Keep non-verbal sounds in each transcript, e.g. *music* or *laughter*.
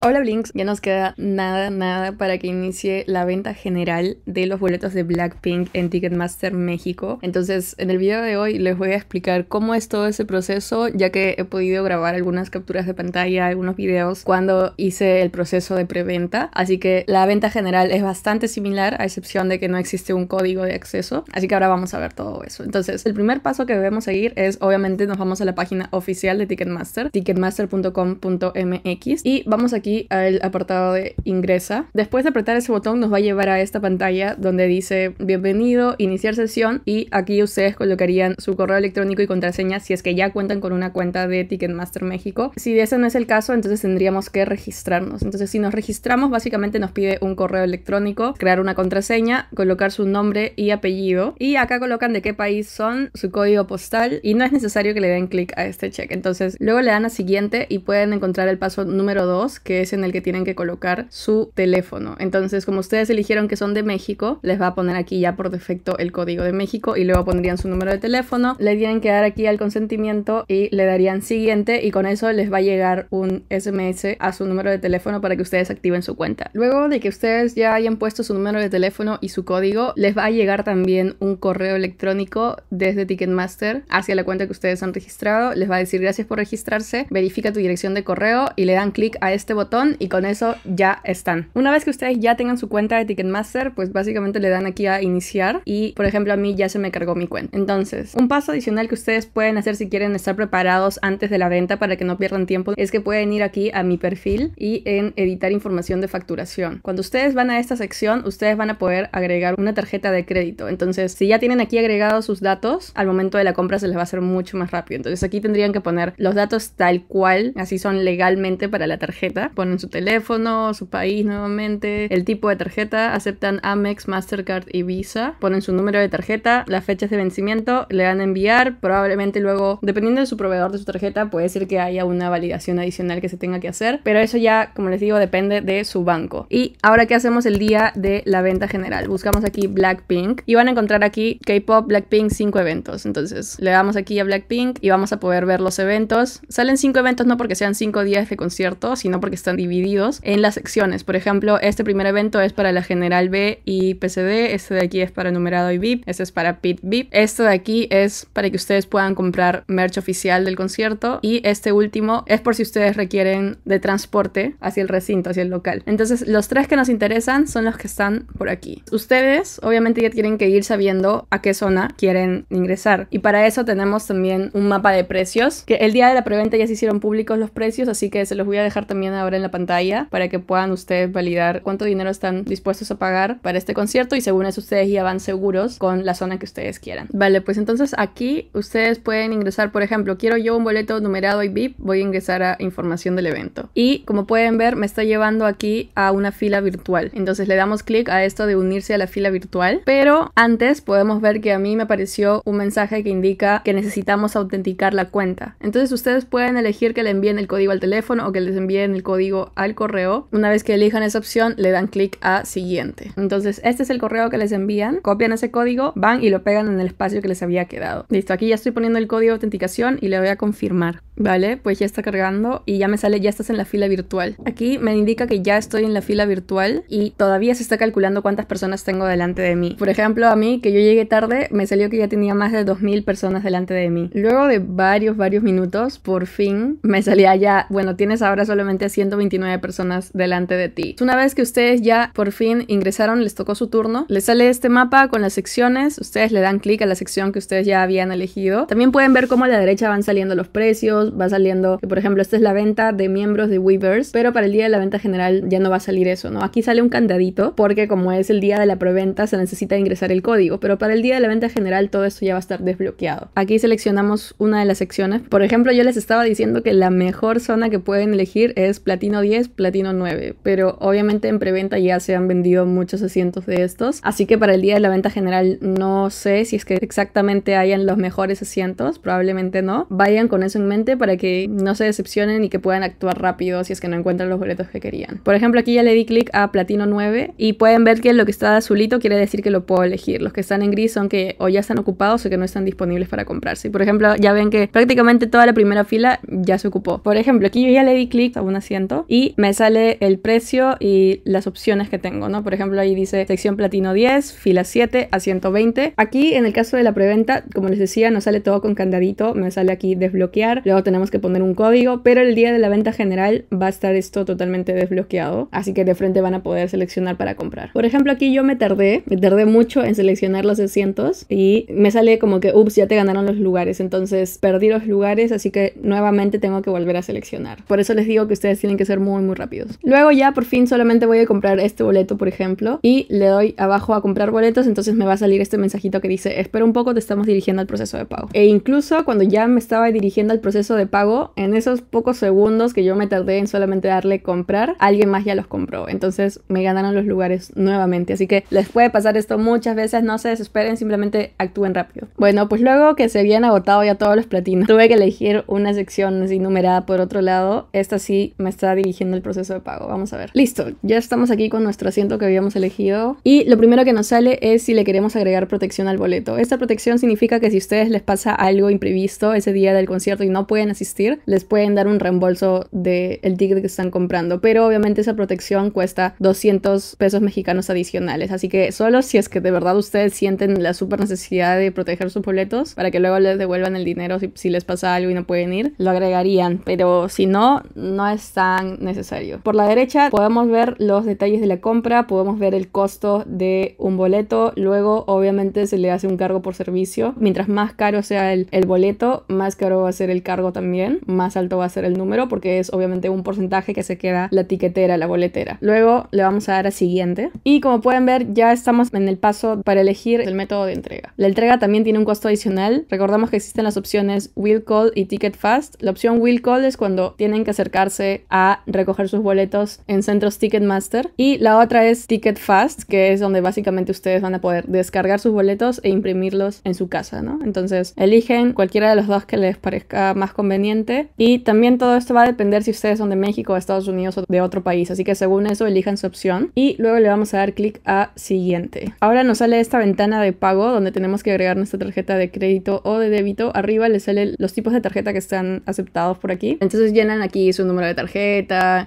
Hola Blinks, ya nos queda nada, nada para que inicie la venta general de los boletos de Blackpink en Ticketmaster México. Entonces, en el video de hoy les voy a explicar cómo es todo ese proceso, ya que he podido grabar algunas capturas de pantalla, algunos videos cuando hice el proceso de preventa. Así que la venta general es bastante similar, a excepción de que no existe un código de acceso. Así que ahora vamos a ver todo eso. Entonces, el primer paso que debemos seguir es, obviamente, nos vamos a la página oficial de Ticketmaster, ticketmaster.com.mx y vamos aquí al apartado de ingresa. Después de apretar ese botón nos va a llevar a esta pantalla donde dice bienvenido, iniciar sesión y aquí ustedes colocarían su correo electrónico y contraseña si es que ya cuentan con una cuenta de Ticketmaster México. Si ese no es el caso, entonces tendríamos que registrarnos. Entonces si nos registramos, básicamente nos pide un correo electrónico, crear una contraseña, colocar su nombre y apellido y acá colocan de qué país son, su código postal y no es necesario que le den clic a este check. Entonces luego le dan a siguiente y pueden encontrar el paso número 2 que es en el que tienen que colocar su teléfono. Entonces, como ustedes eligieron que son de México, les va a poner aquí ya por defecto el código de México y luego pondrían su número de teléfono. Le tienen que dar aquí al consentimiento y le darían siguiente y con eso les va a llegar un SMS a su número de teléfono para que ustedes activen su cuenta. Luego de que ustedes ya hayan puesto su número de teléfono y su código, les va a llegar también un correo electrónico desde Ticketmaster hacia la cuenta que ustedes han registrado. Les va a decir gracias por registrarse, verifica tu dirección de correo y le dan clic a este botón y con eso ya están. Una vez que ustedes ya tengan su cuenta de Ticketmaster, pues básicamente le dan aquí a iniciar y por ejemplo a mí ya se me cargó mi cuenta. Entonces, un paso adicional que ustedes pueden hacer si quieren estar preparados antes de la venta para que no pierdan tiempo es que pueden ir aquí a mi perfil y en editar información de facturación. Cuando ustedes van a esta sección, ustedes van a poder agregar una tarjeta de crédito. Entonces, si ya tienen aquí agregados sus datos, al momento de la compra se les va a hacer mucho más rápido. Entonces, aquí tendrían que poner los datos tal cual, así son legalmente para la tarjeta, ponen su teléfono, su país nuevamente, el tipo de tarjeta, aceptan Amex, Mastercard y Visa, ponen su número de tarjeta, las fechas de vencimiento, le van a enviar, probablemente luego, dependiendo de su proveedor de su tarjeta, puede ser que haya una validación adicional que se tenga que hacer, pero eso ya, como les digo, depende de su banco. Y ahora qué hacemos el día de la venta general, buscamos aquí Blackpink y van a encontrar aquí K-Pop Blackpink 5 eventos, entonces le damos aquí a Blackpink y vamos a poder ver los eventos. Salen 5 eventos no porque sean 5 días de concierto, sino porque están están divididos en las secciones. Por ejemplo, este primer evento es para la General B y PCD, este de aquí es para numerado y VIP, este es para PIT VIP, este de aquí es para que ustedes puedan comprar merch oficial del concierto y este último es por si ustedes requieren de transporte hacia el recinto, hacia el local. Entonces, los tres que nos interesan son los que están por aquí. Ustedes obviamente ya tienen que ir sabiendo a qué zona quieren ingresar y para eso tenemos también un mapa de precios que el día de la preventa ya se hicieron públicos los precios, así que se los voy a dejar también ahora en la pantalla para que puedan ustedes validar cuánto dinero están dispuestos a pagar para este concierto y según eso ustedes ya van seguros con la zona que ustedes quieran. Vale, pues entonces aquí ustedes pueden ingresar, por ejemplo, quiero yo un boleto numerado y VIP, voy a ingresar a información del evento. Y como pueden ver, me está llevando aquí a una fila virtual. Entonces le damos clic a esto de unirse a la fila virtual, pero antes podemos ver que a mí me apareció un mensaje que indica que necesitamos autenticar la cuenta. Entonces ustedes pueden elegir que le envíen el código al teléfono o que les envíen el código al correo. Una vez que elijan esa opción, le dan clic a siguiente. Entonces, este es el correo que les envían. Copian ese código, van y lo pegan en el espacio que les había quedado. Listo, aquí ya estoy poniendo el código de autenticación y le voy a confirmar. Vale, pues ya está cargando y ya me sale, ya estás en la fila virtual. Aquí me indica que ya estoy en la fila virtual y todavía se está calculando cuántas personas tengo delante de mí. Por ejemplo, a mí, que yo llegué tarde, me salió que ya tenía más de 2.000 personas delante de mí. Luego de varios, varios minutos, por fin me salía ya, bueno, tienes ahora solamente 100 29 personas delante de ti. Una vez que ustedes ya por fin ingresaron, les tocó su turno, les sale este mapa con las secciones, ustedes le dan clic a la sección que ustedes ya habían elegido. También pueden ver cómo a la derecha van saliendo los precios, va saliendo, por ejemplo, esta es la venta de miembros de Weavers, pero para el día de la venta general ya no va a salir eso, ¿no? Aquí sale un candadito porque como es el día de la preventa se necesita ingresar el código, pero para el día de la venta general todo esto ya va a estar desbloqueado. Aquí seleccionamos una de las secciones. Por ejemplo, yo les estaba diciendo que la mejor zona que pueden elegir es Platinum platino 10, platino 9, pero obviamente en preventa ya se han vendido muchos asientos de estos, así que para el día de la venta general no sé si es que exactamente hayan los mejores asientos, probablemente no. Vayan con eso en mente para que no se decepcionen y que puedan actuar rápido si es que no encuentran los boletos que querían. Por ejemplo, aquí ya le di clic a platino 9 y pueden ver que lo que está azulito quiere decir que lo puedo elegir. Los que están en gris son que o ya están ocupados o que no están disponibles para comprarse. Por ejemplo, ya ven que prácticamente toda la primera fila ya se ocupó. Por ejemplo, aquí yo ya le di clic a un asiento y me sale el precio y las opciones que tengo, ¿no? Por ejemplo, ahí dice sección platino 10, fila 7 a 120. Aquí en el caso de la preventa, como les decía, nos sale todo con candadito, me sale aquí desbloquear, luego tenemos que poner un código, pero el día de la venta general va a estar esto totalmente desbloqueado, así que de frente van a poder seleccionar para comprar. Por ejemplo, aquí yo me tardé, me tardé mucho en seleccionar los asientos y me sale como que, ups, ya te ganaron los lugares, entonces perdí los lugares, así que nuevamente tengo que volver a seleccionar. Por eso les digo que ustedes tienen que ser muy, muy rápidos. Luego ya por fin solamente voy a comprar este boleto, por ejemplo, y le doy abajo a comprar boletos, entonces me va a salir este mensajito que dice, espera un poco, te estamos dirigiendo al proceso de pago. E incluso cuando ya me estaba dirigiendo al proceso de pago, en esos pocos segundos que yo me tardé en solamente darle comprar, alguien más ya los compró. Entonces me ganaron los lugares nuevamente. Así que les puede pasar esto muchas veces, no se desesperen, simplemente actúen rápido. Bueno, pues luego que se habían agotado ya todos los platinos, *laughs* tuve que elegir una sección así numerada por otro lado. Esta sí me está dirigiendo el proceso de pago. Vamos a ver. Listo, ya estamos aquí con nuestro asiento que habíamos elegido. Y lo primero que nos sale es si le queremos agregar protección al boleto. Esta protección significa que si a ustedes les pasa algo imprevisto ese día del concierto y no pueden asistir, les pueden dar un reembolso del ticket que están comprando. Pero obviamente esa protección cuesta 200 pesos mexicanos adicionales. Así que solo si es que de verdad ustedes sienten la super necesidad de proteger sus boletos para que luego les devuelvan el dinero si, si les pasa algo y no pueden ir, lo agregarían. Pero si no, no está necesario. Por la derecha podemos ver los detalles de la compra, podemos ver el costo de un boleto, luego obviamente se le hace un cargo por servicio. Mientras más caro sea el, el boleto, más caro va a ser el cargo también, más alto va a ser el número porque es obviamente un porcentaje que se queda la tiquetera, la boletera. Luego le vamos a dar a siguiente y como pueden ver ya estamos en el paso para elegir el método de entrega. La entrega también tiene un costo adicional. Recordamos que existen las opciones Will Call y Ticket Fast. La opción Will Call es cuando tienen que acercarse a recoger sus boletos en centros Ticketmaster. Y la otra es Ticketfast que es donde básicamente ustedes van a poder descargar sus boletos e imprimirlos en su casa, ¿no? Entonces eligen cualquiera de los dos que les parezca más conveniente. Y también todo esto va a depender si ustedes son de México, de Estados Unidos o de otro país. Así que según eso elijan su opción. Y luego le vamos a dar clic a siguiente. Ahora nos sale esta ventana de pago donde tenemos que agregar nuestra tarjeta de crédito o de débito. Arriba les sale los tipos de tarjeta que están aceptados por aquí. Entonces llenan aquí su número de tarjeta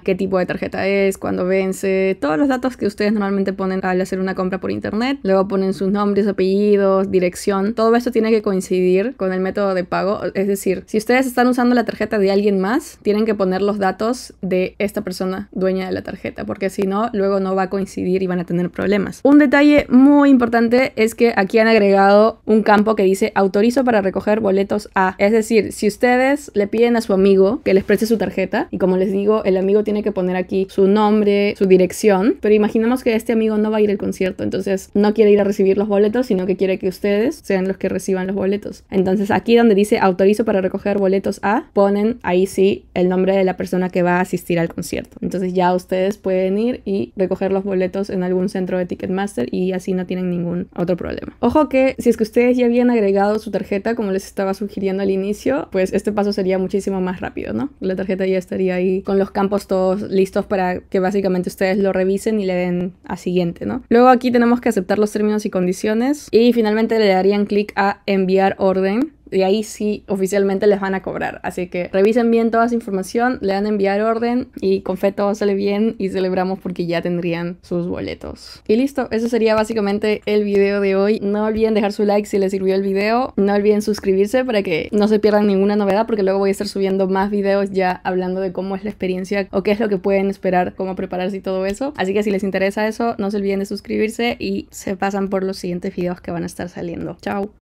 qué tipo de tarjeta es, cuándo vence, todos los datos que ustedes normalmente ponen al hacer una compra por internet. Luego ponen sus nombres, apellidos, dirección. Todo esto tiene que coincidir con el método de pago. Es decir, si ustedes están usando la tarjeta de alguien más, tienen que poner los datos de esta persona dueña de la tarjeta, porque si no, luego no va a coincidir y van a tener problemas. Un detalle muy importante es que aquí han agregado un campo que dice autorizo para recoger boletos a. Es decir, si ustedes le piden a su amigo que les preste su tarjeta, y como les digo, el amigo tiene que poner aquí su nombre, su dirección, pero imaginamos que este amigo no va a ir al concierto, entonces no quiere ir a recibir los boletos, sino que quiere que ustedes sean los que reciban los boletos. Entonces aquí donde dice autorizo para recoger boletos a, ponen ahí sí el nombre de la persona que va a asistir al concierto. Entonces ya ustedes pueden ir y recoger los boletos en algún centro de Ticketmaster y así no tienen ningún otro problema. Ojo que si es que ustedes ya habían agregado su tarjeta, como les estaba sugiriendo al inicio, pues este paso sería muchísimo más rápido, ¿no? La tarjeta ya estaría ahí con los campos todos listos para que básicamente ustedes lo revisen y le den a siguiente, ¿no? Luego aquí tenemos que aceptar los términos y condiciones y finalmente le darían clic a enviar orden de ahí sí oficialmente les van a cobrar. Así que revisen bien toda esa información, le dan a enviar orden y con fe todo sale bien y celebramos porque ya tendrían sus boletos. Y listo, eso sería básicamente el video de hoy. No olviden dejar su like si les sirvió el video, no olviden suscribirse para que no se pierdan ninguna novedad porque luego voy a estar subiendo más videos ya hablando de cómo es la experiencia o qué es lo que pueden esperar, cómo prepararse y todo eso. Así que si les interesa eso, no se olviden de suscribirse y se pasan por los siguientes videos que van a estar saliendo. Chao.